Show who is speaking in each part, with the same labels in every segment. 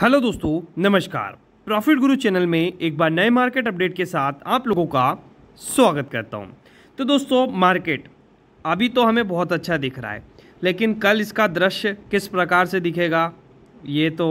Speaker 1: hello दोस्तों नमस्कार profit गुरु चैनल में एक बार नए मार्केट अपडेट के साथ आप लोगों का स्वागत करता हूं तो दोस्तों मार्केट अभी तो हमें बहुत अच्छा दिख रहा है लेकिन कल इसका दृश्य किस प्रकार से दिखेगा ये तो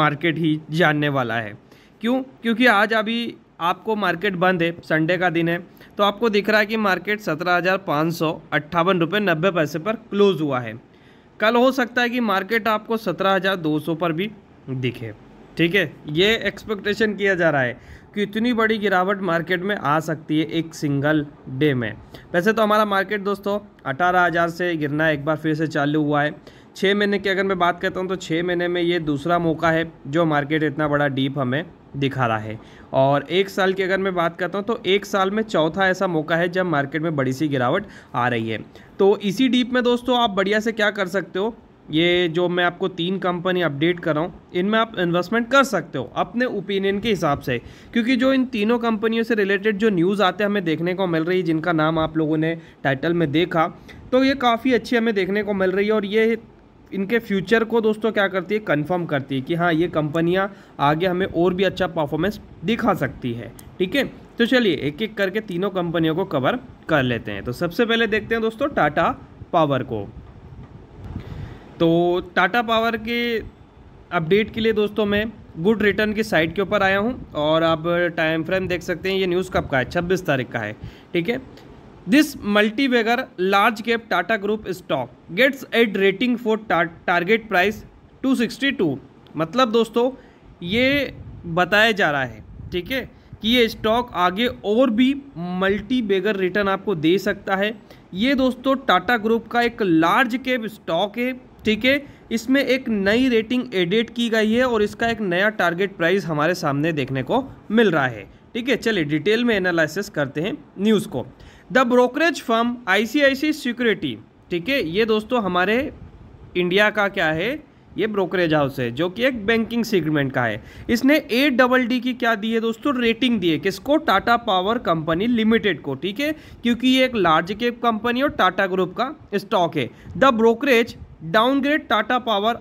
Speaker 1: मार्केट ही जानने वाला है क्यों क्योंकि आज अभी आपको मार्केट बंद है संडे का दिन है तो आपको दिख रहा है कि मार्केट सत्रह हज़ार पाँच सौ अट्ठावन रुपये नब्बे पैसे पर क्लोज़ हुआ है कल हो सकता है कि मार्केट आपको सत्रह हज़ार दो सौ पर भी दिखे ठीक है ये एक्सपेक्टेशन किया जा रहा है कि इतनी बड़ी गिरावट मार्केट में आ सकती है एक सिंगल डे में वैसे तो हमारा मार्केट दोस्तों अठारह हज़ार से गिरना एक बार फिर से चालू हुआ है छः महीने की अगर मैं बात करता हूँ तो छः महीने में ये दूसरा मौका है जो मार्केट इतना बड़ा डीप हमें दिखा रहा है और एक साल की अगर मैं बात करता हूँ तो एक साल में चौथा ऐसा मौका है जब मार्केट में बड़ी सी गिरावट आ रही है तो इसी डीप में दोस्तों आप बढ़िया से क्या कर सकते हो ये जो मैं आपको तीन कंपनी अपडेट कर रहा हूँ इनमें आप इन्वेस्टमेंट कर सकते हो अपने ओपिनियन के हिसाब से क्योंकि जो इन तीनों कंपनियों से रिलेटेड जो न्यूज़ आते हैं हमें देखने को मिल रही है जिनका नाम आप लोगों ने टाइटल में देखा तो ये काफ़ी अच्छी हमें देखने को मिल रही है और ये इनके फ्यूचर को दोस्तों क्या करती है कंफर्म करती है कि हाँ ये कंपनियां आगे हमें और भी अच्छा परफॉर्मेंस दिखा सकती है ठीक है तो चलिए एक एक करके तीनों कंपनियों को कवर कर लेते हैं तो सबसे पहले देखते हैं दोस्तों टाटा पावर को तो टाटा पावर के अपडेट के लिए दोस्तों मैं गुड रिटर्न की साइट के ऊपर आया हूँ और आप टाइम फ्रेम देख सकते हैं ये न्यूज़ कब का है छब्बीस तारीख का है ठीक है this multibagger large cap Tata group stock gets add rating for target price 262 मतलब दोस्तों ये बताया जा रहा है ठीक है कि ये स्टॉक आगे और भी मल्टी बेगर रिटर्न आपको दे सकता है ये दोस्तों टाटा ग्रुप का एक लार्ज कैप स्टॉक है ठीक है इसमें एक नई रेटिंग एडिट की गई है और इसका एक नया टारगेट प्राइस हमारे सामने देखने को मिल रहा है ठीक है चलिए डिटेल में एनालिसिस करते हैं न्यूज़ को the brokerage firm ICICI security ठीक है ये दोस्तों हमारे इंडिया का क्या है ये ब्रोकरेज हाउस है जो कि एक बैंकिंग सेगमेंट का है इसने ए डबल डी की क्या दी है दोस्तों रेटिंग दी है किसको टाटा पावर कंपनी लिमिटेड को ठीक है क्योंकि ये एक लार्ज कैप कंपनी और टाटा ग्रुप का स्टॉक है the brokerage downgrade Tata Power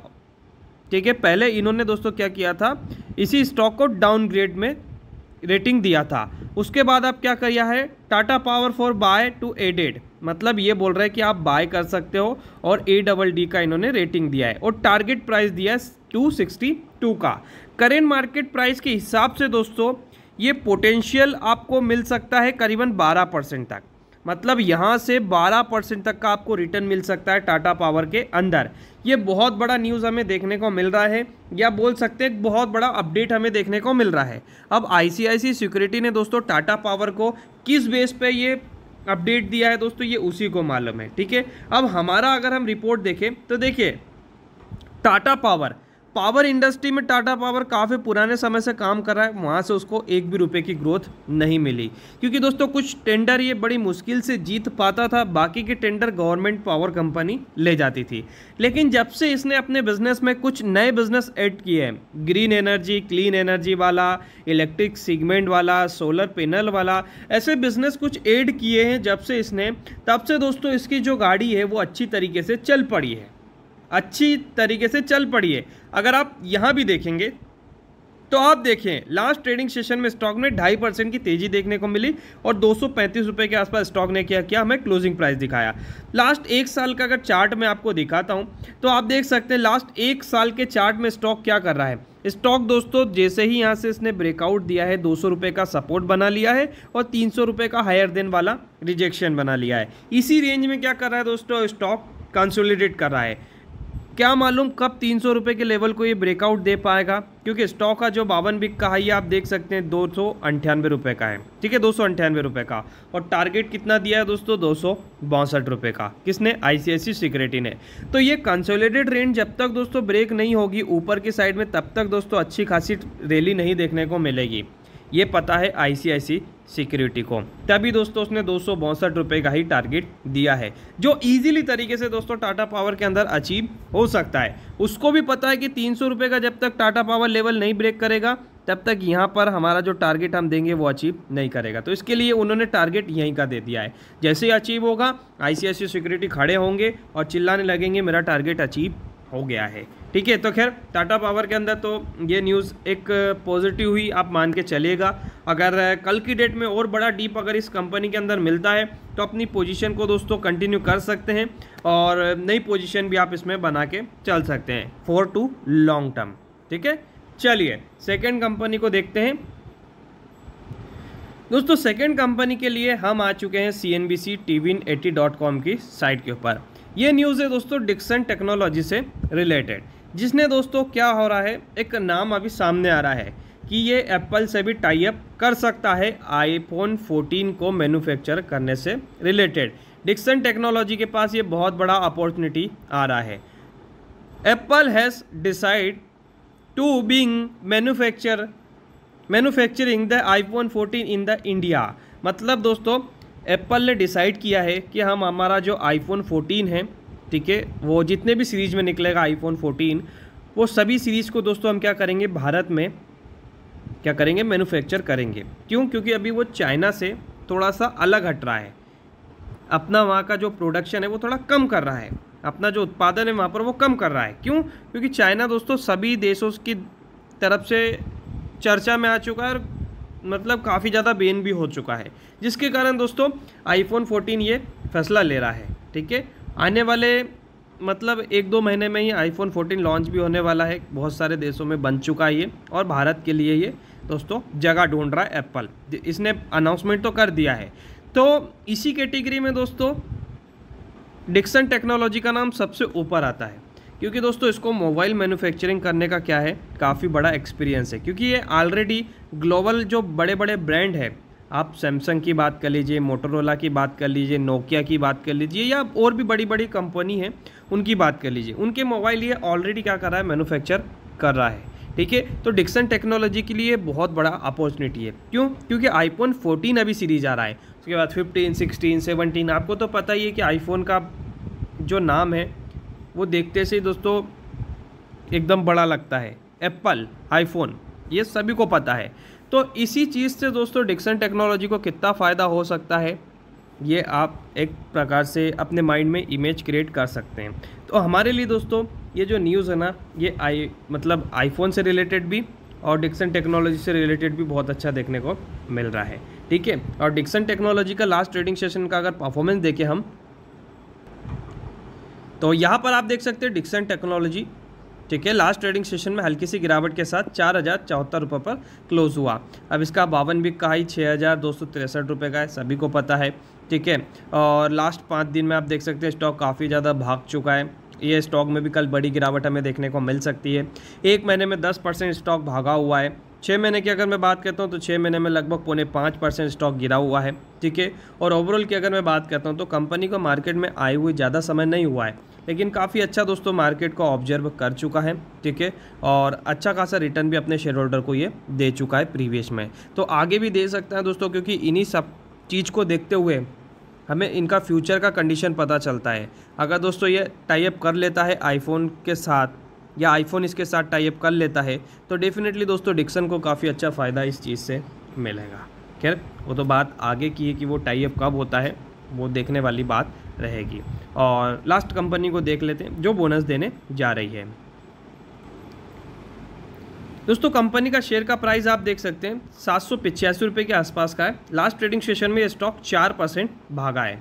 Speaker 1: ठीक है पहले इन्होंने दोस्तों क्या किया था इसी स्टॉक को डाउनग्रेड में रेटिंग दिया था उसके बाद आप क्या किया है Tata Power for buy to added मतलब ये बोल रहा है कि आप बाय कर सकते हो और ए डबल डी का इन्होंने रेटिंग दिया है और टारगेट प्राइस दिया है 262 का करेंट मार्केट प्राइस के हिसाब से दोस्तों ये पोटेंशियल आपको मिल सकता है करीबन 12 परसेंट तक मतलब यहाँ से 12 परसेंट तक का आपको रिटर्न मिल सकता है टाटा पावर के अंदर ये बहुत बड़ा न्यूज़ हमें देखने को मिल रहा है या बोल सकते हैं बहुत बड़ा अपडेट हमें देखने को मिल रहा है अब आईसीआईसी सिक्योरिटी ने दोस्तों टाटा पावर को किस बेस पे ये अपडेट दिया है दोस्तों ये उसी को मालूम है ठीक है अब हमारा अगर हम रिपोर्ट देखें तो देखिए टाटा पावर पावर इंडस्ट्री में टाटा पावर काफ़ी पुराने समय से काम कर रहा है वहाँ से उसको एक भी रुपए की ग्रोथ नहीं मिली क्योंकि दोस्तों कुछ टेंडर ये बड़ी मुश्किल से जीत पाता था बाकी के टेंडर गवर्नमेंट पावर कंपनी ले जाती थी लेकिन जब से इसने अपने बिजनेस में कुछ नए बिजनेस ऐड किए हैं ग्रीन एनर्जी क्लीन एनर्जी वाला इलेक्ट्रिक सीगमेंट वाला सोलर पैनल वाला ऐसे बिजनेस कुछ ऐड किए हैं जब से इसने तब से दोस्तों इसकी जो गाड़ी है वो अच्छी तरीके से चल पड़ी है अच्छी तरीके से चल पड़ी है अगर आप यहाँ भी देखेंगे तो आप देखें लास्ट ट्रेडिंग सेशन में स्टॉक में ढाई परसेंट की तेजी देखने को मिली और दो सौ के आसपास स्टॉक ने क्या किया हमें क्लोजिंग प्राइस दिखाया लास्ट एक साल का अगर चार्ट मैं आपको दिखाता हूं तो आप देख सकते हैं लास्ट एक साल के चार्ट में स्टॉक क्या कर रहा है स्टॉक दोस्तों जैसे ही यहाँ से इसने ब्रेकआउट दिया है दो सौ का सपोर्ट बना लिया है और तीन सौ का हायर देन वाला रिजेक्शन बना लिया है इसी रेंज में क्या कर रहा है दोस्तों स्टॉक कंसोलिडेट कर रहा है क्या मालूम कब तीन सौ के लेवल को ये ब्रेकआउट दे पाएगा क्योंकि स्टॉक का जो बावन बिक का ये आप देख सकते हैं दो सौ अंठानवे रुपये का है ठीक है दो सौ अंठानवे रुपये का और टारगेट कितना दिया है दोस्तों दो सौ बासठ रुपये का किसने आईसीआईसी सिक्योरिटी ने तो ये कंसोलिडेड रेंज जब तक दोस्तों ब्रेक नहीं होगी ऊपर की साइड में तब तक दोस्तों अच्छी खासी रैली नहीं देखने को मिलेगी ये पता है आई सिक्योरिटी को तभी दोस्तों उसने दो सौ का ही टारगेट दिया है जो इजीली तरीके से दोस्तों टाटा पावर के अंदर अचीव हो सकता है उसको भी पता है कि तीन सौ का जब तक टाटा पावर लेवल नहीं ब्रेक करेगा तब तक यहाँ पर हमारा जो टारगेट हम देंगे वो अचीव नहीं करेगा तो इसके लिए उन्होंने टारगेट यहीं का दे दिया है जैसे ही अचीव होगा आई सिक्योरिटी खड़े होंगे और चिल्लाने लगेंगे मेरा टारगेट अचीव हो गया है ठीक है तो खैर टाटा पावर के अंदर तो ये न्यूज़ एक पॉजिटिव हुई आप मान के चलेगा अगर कल की डेट में और बड़ा डीप अगर इस कंपनी के अंदर मिलता है तो अपनी पोजीशन को दोस्तों कंटिन्यू कर सकते हैं और नई पोजीशन भी आप इसमें बना के चल सकते हैं फोर टू लॉन्ग टर्म ठीक है चलिए सेकेंड कंपनी को देखते हैं दोस्तों सेकेंड कंपनी के लिए हम आ चुके हैं C N B C T V एटी डॉट कॉम की साइट के ऊपर ये न्यूज़ है दोस्तों डिक्सन टेक्नोलॉजी से रिलेटेड जिसने दोस्तों क्या हो रहा है एक नाम अभी सामने आ रहा है कि ये एप्पल से भी टाई अप कर सकता है आईफोन 14 को मैन्युफैक्चर करने से रिलेटेड डिक्सन टेक्नोलॉजी के पास ये बहुत बड़ा अपॉर्चुनिटी आ रहा है Apple has decide to being manufacture manufacturing the iPhone 14 in the India मतलब दोस्तों एप्पल ने डिसाइड किया है कि हम हमारा जो आईफोन 14 है ठीक है वो जितने भी सीरीज़ में निकलेगा आईफोन 14 वो सभी सीरीज़ को दोस्तों हम क्या करेंगे भारत में क्या करेंगे मैन्युफैक्चर करेंगे क्यों क्योंकि अभी वो चाइना से थोड़ा सा अलग हट रहा है अपना वहाँ का जो प्रोडक्शन है वो थोड़ा कम कर रहा है अपना जो उत्पादन है वहाँ पर वो कम कर रहा है क्यों क्योंकि चाइना दोस्तों सभी देशों की तरफ से चर्चा में आ चुका है और मतलब काफ़ी ज़्यादा बेन भी हो चुका है जिसके कारण दोस्तों आईफोन 14 ये फैसला ले रहा है ठीक है आने वाले मतलब एक दो महीने में ही आईफोन 14 लॉन्च भी होने वाला है बहुत सारे देशों में बन चुका है ये और भारत के लिए ये दोस्तों जगह ढूंढ रहा है एप्पल इसने अनाउंसमेंट तो कर दिया है तो इसी कैटेगरी में दोस्तों डिक्सन टेक्नोलॉजी का नाम सबसे ऊपर आता है क्योंकि दोस्तों इसको मोबाइल मैन्युफैक्चरिंग करने का क्या है काफ़ी बड़ा एक्सपीरियंस है क्योंकि ये ऑलरेडी ग्लोबल जो बड़े बड़े ब्रांड है आप सैमसंग की बात कर लीजिए मोटोरोला की बात कर लीजिए नोकिया की बात कर लीजिए या और भी बड़ी बड़ी कंपनी है उनकी बात कर लीजिए उनके मोबाइल ये ऑलरेडी क्या कर रहा है मैनुफैक्चर कर रहा है ठीक है तो डिक्सन टेक्नोलॉजी के लिए बहुत बड़ा अपॉर्चुनिटी है क्यों क्योंकि आईफोन 14 अभी सीरीज आ रहा है उसके बाद 15, 16, 17 आपको तो पता ही है कि आईफोन का जो नाम है वो देखते से दोस्तों एकदम बड़ा लगता है एप्पल आईफोन ये सभी को पता है तो इसी चीज़ से दोस्तों डिक्सन टेक्नोलॉजी को कितना फ़ायदा हो सकता है ये आप एक प्रकार से अपने माइंड में इमेज क्रिएट कर सकते हैं तो हमारे लिए दोस्तों ये जो न्यूज़ है ना ये आई मतलब आईफोन से रिलेटेड भी और डिक्सन टेक्नोलॉजी से रिलेटेड भी बहुत अच्छा देखने को मिल रहा है ठीक है और डिक्सन टेक्नोलॉजी का लास्ट ट्रेडिंग सेशन का अगर परफॉर्मेंस देखें हम तो यहाँ पर आप देख सकते हैं डिक्सन टेक्नोलॉजी ठीक है लास्ट ट्रेडिंग सेशन में हल्की सी गिरावट के साथ चार हज़ार चौहत्तर रुपये पर क्लोज हुआ अब इसका बावन बिक का ही छः हज़ार दो सौ तिरसठ रुपये का है सभी को पता है ठीक है और लास्ट पाँच दिन में आप देख सकते हैं स्टॉक काफ़ी ज़्यादा भाग चुका है ये स्टॉक में भी कल बड़ी गिरावट हमें देखने को मिल सकती है एक महीने में दस परसेंट स्टॉक भागा हुआ है छः महीने की अगर मैं बात करता हूँ तो छः महीने में लगभग पौने पाँच परसेंट स्टॉक गिरा हुआ है ठीक है और ओवरऑल की अगर मैं बात करता हूँ तो कंपनी को मार्केट में आए हुए ज़्यादा समय नहीं हुआ है लेकिन काफ़ी अच्छा दोस्तों मार्केट को ऑब्जर्व कर चुका है ठीक है और अच्छा खासा रिटर्न भी अपने शेयर होल्डर को ये दे चुका है प्रीवियस में तो आगे भी दे सकते हैं दोस्तों क्योंकि इन्हीं सब चीज़ को देखते हुए हमें इनका फ्यूचर का कंडीशन पता चलता है अगर दोस्तों ये टाइप कर लेता है आईफोन के साथ या आईफोन इसके साथ टाइप कर लेता है तो डेफिनेटली दोस्तों डिक्सन को काफ़ी अच्छा फ़ायदा इस चीज़ से मिलेगा खैर वो तो बात आगे की है कि वो टाइप कब होता है वो देखने वाली बात रहेगी और लास्ट कंपनी को देख लेते हैं जो बोनस देने जा रही है दोस्तों कंपनी का शेयर का प्राइस आप देख सकते हैं सात सौ पिचासी रुपये के आसपास का है लास्ट ट्रेडिंग सेशन में स्टॉक चार परसेंट भागा है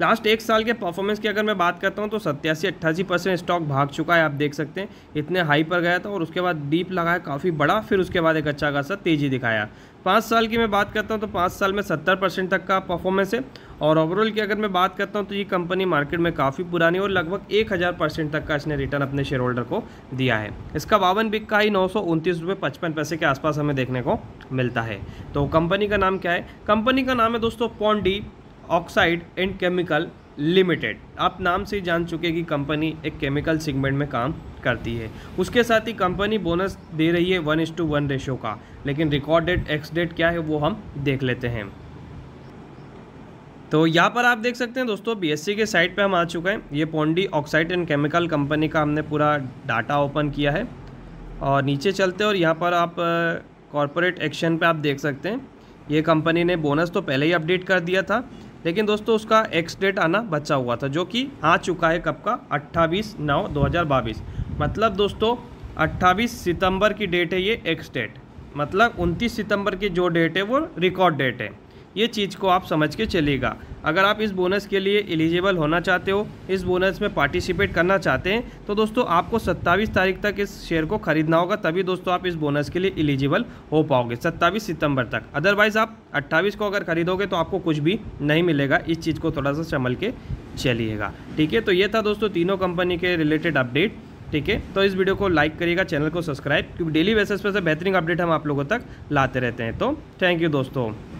Speaker 1: लास्ट एक साल के परफॉर्मेंस की अगर मैं बात करता हूँ तो सत्यासी अट्ठासी परसेंट स्टॉक भाग चुका है आप देख सकते हैं इतने हाई पर गया था और उसके बाद डीप लगाया काफ़ी बड़ा फिर उसके बाद एक अच्छा खासा तेज़ी दिखाया पाँच साल की मैं बात करता हूँ तो पाँच साल में सत्तर परसेंट तक का परफॉर्मेंस है और ओवरऑल की अगर मैं बात करता हूँ तो ये कंपनी मार्केट में काफ़ी पुरानी और लगभग एक हज़ार परसेंट तक का इसने रिटर्न अपने शेयर होल्डर को दिया है इसका बावन बिक का ही नौ सौ उनतीस रुपये पचपन पैसे के आसपास हमें देखने को मिलता है तो कंपनी का नाम क्या है कंपनी का नाम है दोस्तों Pondy oxide and chemical limited आप नाम से जान चुके कि कंपनी एक केमिकल सेगमेंट में काम करती है उसके साथ ही कंपनी बोनस दे रही है one is to one ratio का लेकिन रिकॉर्डेड एक्स डेट क्या है वो हम देख लेते हैं तो यहाँ पर आप देख सकते हैं दोस्तों बीएससी के साइट पे हम आ चुके हैं ये Pondy oxide and chemical company का हमने पूरा डाटा ओपन किया है और नीचे चलते और यहाँ पर आप कॉरपोरेट एक्शन पर आप देख सकते हैं ये कंपनी ने बोनस तो पहले ही अपडेट कर दिया था लेकिन दोस्तों उसका एक्स डेट आना बचा हुआ था जो कि आ चुका है कब का अट्ठाईस नौ दो हज़ार बाईस मतलब दोस्तों अट्ठाईस सितंबर की डेट है ये एक्स डेट मतलब 29 सितंबर की जो डेट है वो रिकॉर्ड डेट है ये चीज़ को आप समझ के चलेगा अगर आप इस बोनस के लिए एलिजिबल होना चाहते हो इस बोनस में पार्टिसिपेट करना चाहते हैं तो दोस्तों आपको 27 तारीख तक इस शेयर को खरीदना होगा तभी दोस्तों आप इस बोनस के लिए एलिजिबल हो पाओगे 27 सितंबर तक अदरवाइज़ आप 28 को अगर खरीदोगे तो आपको कुछ भी नहीं मिलेगा इस चीज़ को थोड़ा सा संभल के चलिएगा ठीक है तो ये था दोस्तों तीनों कंपनी के रिलेटेड अपडेट ठीक है तो इस वीडियो को लाइक करिएगा चैनल को सब्सक्राइब क्योंकि डेली बेसिस पर से बेहतरीन अपडेट हम आप लोगों तक लाते रहते हैं तो थैंक यू दोस्तों